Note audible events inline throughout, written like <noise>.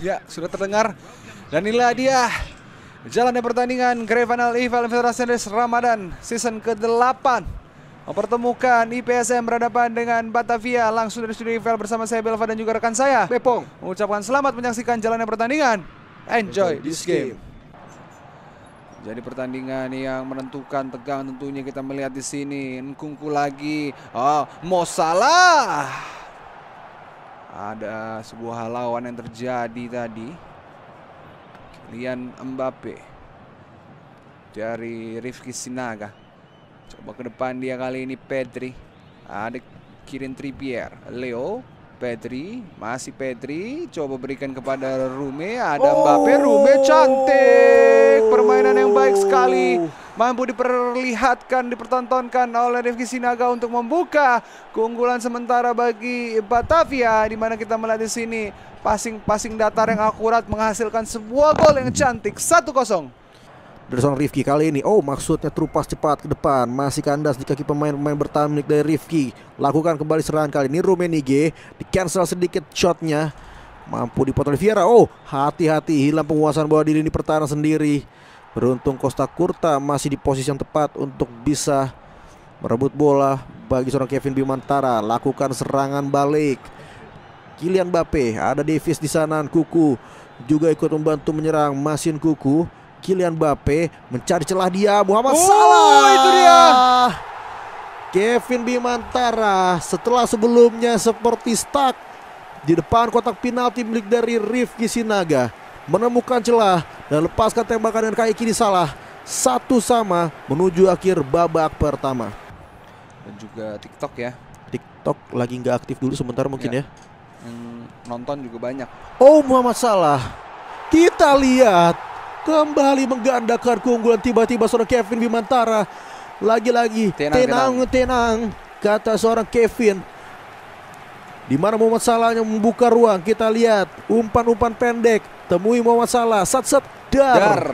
Ya, sudah terdengar. Dan inilah dia jalannya pertandingan Final Evil Federasi Indonesia Ramadan season ke-8 mempertemukan IPSM berhadapan dengan Batavia langsung dari studio Evil bersama saya Belva dan juga rekan saya Bepong mengucapkan selamat menyaksikan jalannya pertandingan enjoy this game jadi pertandingan yang menentukan tegang tentunya kita melihat di sini Nkungku lagi oh ah, Mo ada sebuah halauan yang terjadi tadi. Kalian Mbappe dari Rifki Sinaga. Coba ke depan dia kali ini Pedri. Ada Kirin Trippier, Leo, Pedri, masih Pedri. Coba berikan kepada Rume, ada Mbappe, Rume cantik permainan yang baik oh. sekali mampu diperlihatkan dipertontonkan oleh Rifki Sinaga untuk membuka keunggulan sementara bagi Batavia di mana kita melihat di sini passing-passing datar yang akurat menghasilkan sebuah gol yang cantik 1-0 dari seorang Rifki kali ini. Oh, maksudnya terupas cepat ke depan. Masih kandas di kaki pemain-pemain bertahan dari Rifki. Lakukan kembali serangan kali ini Rumenige. Di cancel sedikit shotnya. Mampu dipotong Vieira. Oh, hati-hati hilang penguasaan bola di lini pertahanan sendiri. Beruntung Costa Curta masih di posisi yang tepat untuk bisa merebut bola bagi seorang Kevin Bimantara. Lakukan serangan balik. Kylian Mbappe, ada Davis di sana, Kuku juga ikut membantu menyerang Masin Kuku. Kylian Mbappe mencari celah dia Muhammad oh, Salah. itu dia. Kevin Bimantara setelah sebelumnya seperti stuck di depan kotak penalti milik dari Rifki Sinaga menemukan celah dan lepaskan tembakan dengan kaki kiri salah satu sama menuju akhir babak pertama dan juga TikTok ya TikTok lagi nggak aktif dulu sebentar mungkin ya, ya. yang nonton juga banyak Oh Muhammad Salah kita lihat kembali menggandakan keunggulan tiba-tiba seorang Kevin Bimantara lagi-lagi tenang tenang, tenang tenang kata seorang Kevin di mana Muhammad Salah yang membuka ruang. Kita lihat umpan-umpan pendek. Temui Muhammad Salah. Sat-sat. Dar. dar.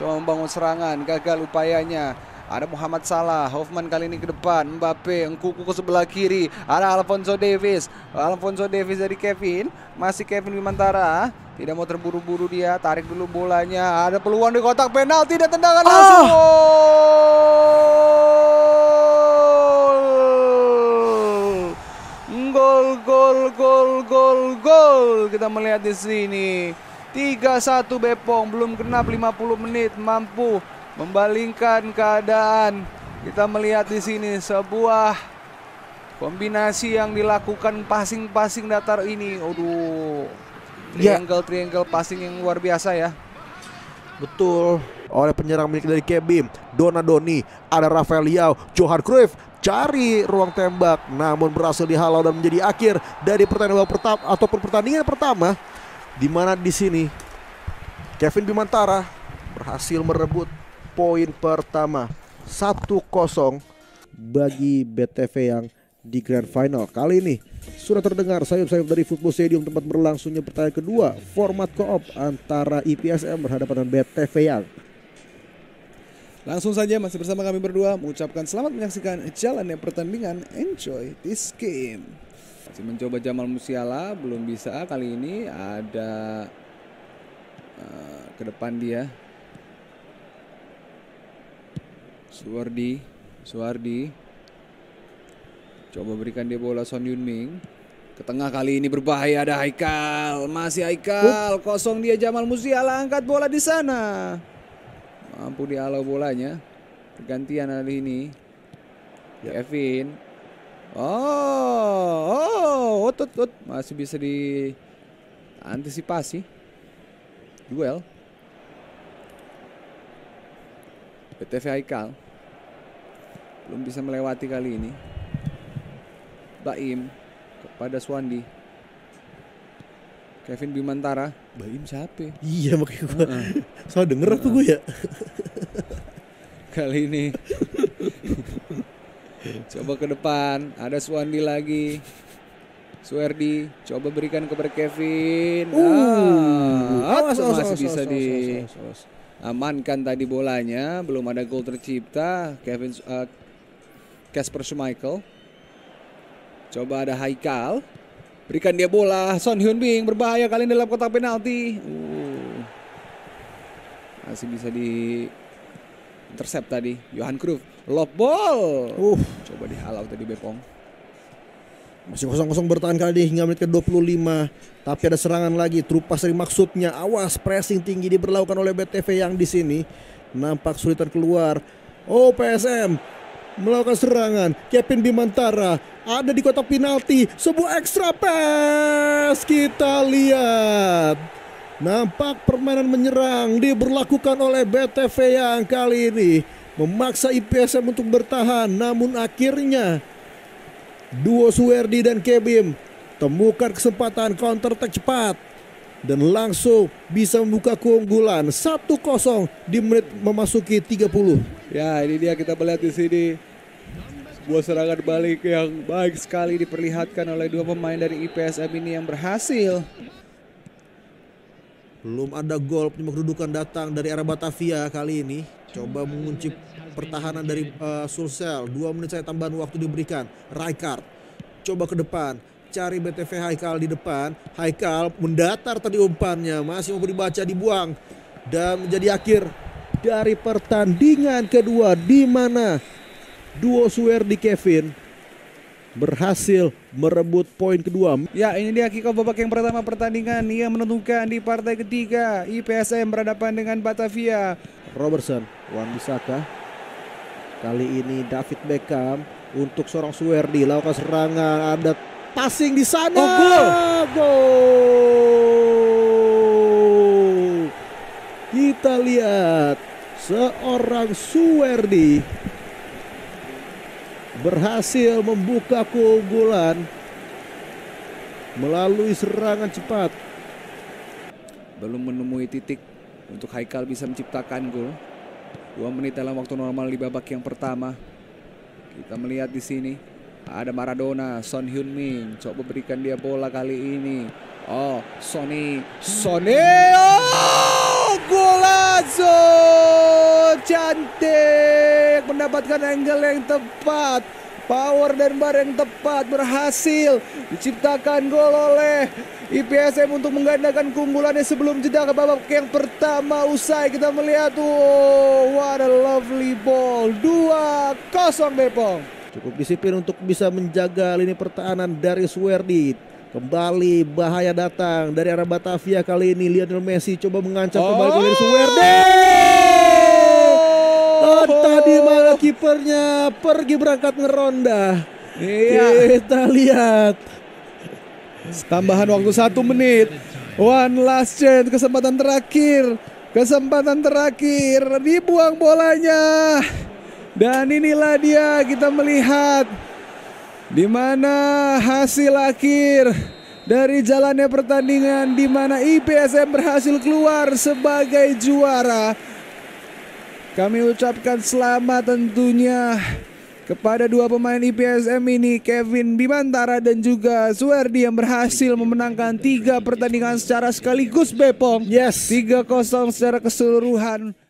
Coba membangun serangan. Gagal upayanya. Ada Muhammad Salah, Hoffman kali ini ke depan, Mbappe, Ngkuku ke sebelah kiri, ada Alfonso Davis, Alfonso Davis dari Kevin, masih Kevin Wimantara tidak mau terburu-buru dia, tarik dulu bolanya, ada peluang di kotak penalti dan tendangan ah! oh. langsung. kita melihat di sini. 3-1 Bepong belum genap 50 menit mampu membalingkan keadaan. Kita melihat di sini sebuah kombinasi yang dilakukan passing-passing datar ini. Aduh. Ya. Triangle-triangle passing yang luar biasa ya. Betul oleh penyerang milik dari Kebim. Doni, ada Rafael Liao, Johar Cruyff cari ruang tembak namun berhasil dihalau dan menjadi akhir dari pertandingan pertama ataupun pertandingan pertama di mana di sini Kevin Bimantara berhasil merebut poin pertama 1-0 bagi BTV yang di Grand Final kali ini sudah terdengar sayup-sayup dari Football Stadium tempat berlangsungnya pertandingan kedua format koop antara IPSM berhadapan dengan BTV yang Langsung saja masih bersama kami berdua mengucapkan selamat menyaksikan jalannya pertandingan. Enjoy this game. Masih mencoba Jamal Musiala belum bisa kali ini ada uh, ke depan dia. Suwardi, Suwardi. Coba berikan dia bola Son Yunming. Ke tengah kali ini berbahaya ada Haikal. Masih Haikal, kosong dia Jamal Musiala angkat bola di sana mampu dialog bolanya. Pergantian kali ini. Yep. Ya. Kevin. Oh, oh, otot, otot. Masih bisa di antisipasi. Duel. PTV Haikal belum bisa melewati kali ini. Baim kepada Swandi. Kevin Bimantara. Baim siapa? Iya makanya gue. Uh -uh. Soal denger uh -uh. apa gue ya? <laughs> kali ini. coba ke depan, ada Suwandi lagi. Suardi coba berikan kepada Kevin. Uh, ah, awas, awas, masih bisa di amankan tadi bolanya, belum ada gol tercipta. Kevin ah, Casper uh, Schmeichel. Coba ada Haikal. Berikan dia bola. Son Hyun Bing berbahaya kali ini dalam kotak penalti. Uh. Masih bisa di intercept tadi. Johan Cruyff. Lob ball. Uh. Coba dihalau tadi Bepong. Masih kosong-kosong bertahan kali ini hingga menit ke-25. Tapi ada serangan lagi. Trupas dari maksudnya. Awas pressing tinggi diberlakukan oleh BTV yang di sini. Nampak sulitan keluar. Oh PSM melakukan serangan. Kevin Bimantara ada di kotak penalti. Sebuah extra pass. Kita lihat. Nampak permainan menyerang diberlakukan oleh BTV yang kali ini memaksa IPSM untuk bertahan namun akhirnya duo Suwerdi dan Kebim temukan kesempatan counter attack cepat dan langsung bisa membuka keunggulan 1-0 di menit memasuki 30. Ya, ini dia kita melihat di sini sebuah serangan balik yang baik sekali diperlihatkan oleh dua pemain dari IPSM ini yang berhasil belum ada gol penyebab kedudukan datang dari arah Batavia kali ini. Coba mengunci pertahanan dari uh, Sulsel. Dua menit saya tambahan waktu diberikan. Raikard coba ke depan. Cari BTV Haikal di depan. Haikal mendatar tadi umpannya. Masih mau dibaca dibuang. Dan menjadi akhir dari pertandingan kedua. di mana duo di Kevin berhasil merebut poin kedua. Ya ini dia kick babak yang pertama pertandingan yang menentukan di partai ketiga IPSM berhadapan dengan Batavia. Robertson, Wan Bisaka. Kali ini David Beckham untuk seorang Suwerdi lakukan serangan ada passing di sana. Oh, gol. Gol. Kita lihat seorang Suwerdi berhasil membuka keunggulan melalui serangan cepat. Belum menemui titik untuk Haikal bisa menciptakan gol. Dua menit dalam waktu normal di babak yang pertama. Kita melihat di sini ada Maradona, Son Hyun Min coba berikan dia bola kali ini. Oh, Sony, Sony, oh, golazo, cantik mendapatkan angle yang tepat. Power dan bar yang tepat berhasil diciptakan gol oleh IPSM untuk menggandakan keunggulannya sebelum jeda ke babak yang pertama usai kita melihat wow what a lovely ball 2-0 Bepong cukup disiplin untuk bisa menjaga lini pertahanan dari Swerdi kembali bahaya datang dari arah Batavia kali ini Lionel Messi coba mengancam oh. kembali dari Suwerdi Oh tadi malah kipernya pergi berangkat ngeronda. Iya. Kita lihat. Tambahan waktu satu menit. One last chance kesempatan terakhir. Kesempatan terakhir dibuang bolanya. Dan inilah dia kita melihat di mana hasil akhir dari jalannya pertandingan di mana IPSM berhasil keluar sebagai juara kami ucapkan selamat tentunya kepada dua pemain IPSM ini Kevin Bimantara dan juga Suwardi yang berhasil memenangkan tiga pertandingan secara sekaligus Bepom. Yes. 3-0 secara keseluruhan.